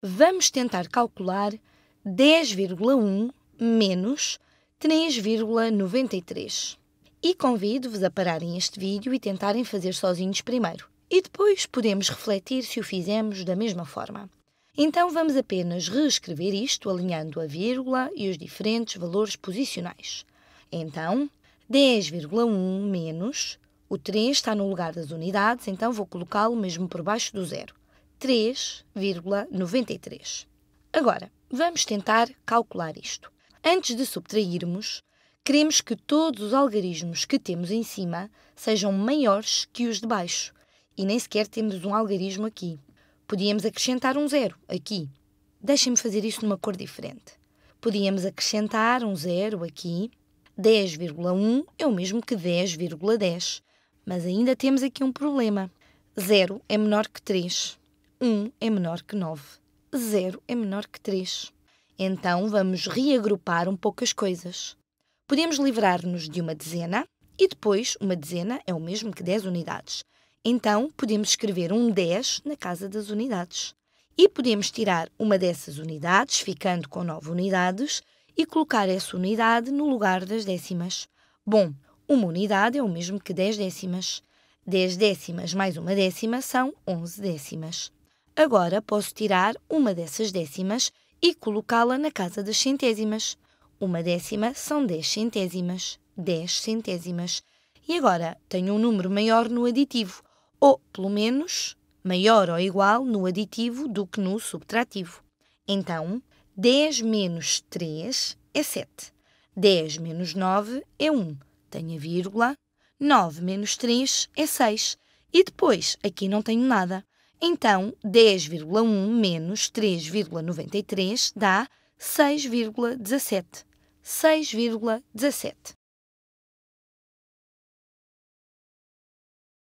vamos tentar calcular 10,1 menos 3,93. E convido-vos a pararem este vídeo e tentarem fazer sozinhos primeiro. E depois podemos refletir se o fizemos da mesma forma. Então vamos apenas reescrever isto alinhando a vírgula e os diferentes valores posicionais. Então, 10,1 menos, o 3 está no lugar das unidades, então vou colocá-lo mesmo por baixo do zero. 3,93. Agora, vamos tentar calcular isto. Antes de subtrairmos, queremos que todos os algarismos que temos em cima sejam maiores que os de baixo. E nem sequer temos um algarismo aqui. Podíamos acrescentar um zero aqui. Deixem-me fazer isto numa cor diferente. Podíamos acrescentar um zero aqui. 10,1 é o mesmo que 10,10. ,10, mas ainda temos aqui um problema. Zero é menor que 3. 1 é menor que 9, 0 é menor que 3. Então vamos reagrupar um pouco as coisas. Podemos livrar-nos de uma dezena e depois uma dezena é o mesmo que 10 unidades. Então podemos escrever um 10 na casa das unidades. E podemos tirar uma dessas unidades, ficando com 9 unidades, e colocar essa unidade no lugar das décimas. Bom, uma unidade é o mesmo que 10 décimas. 10 décimas mais uma décima são 11 décimas. Agora posso tirar uma dessas décimas e colocá-la na casa das centésimas. Uma décima são 10 centésimas, 10 centésimas. E agora tenho um número maior no aditivo, ou, pelo menos, maior ou igual no aditivo do que no subtrativo. Então, 10 menos 3 é 7. 10 menos 9 é 1. Tenho a vírgula. 9 menos 3 é 6. E depois, aqui não tenho nada. Então, 10,1 menos 3,93 dá 6,17. 6,17.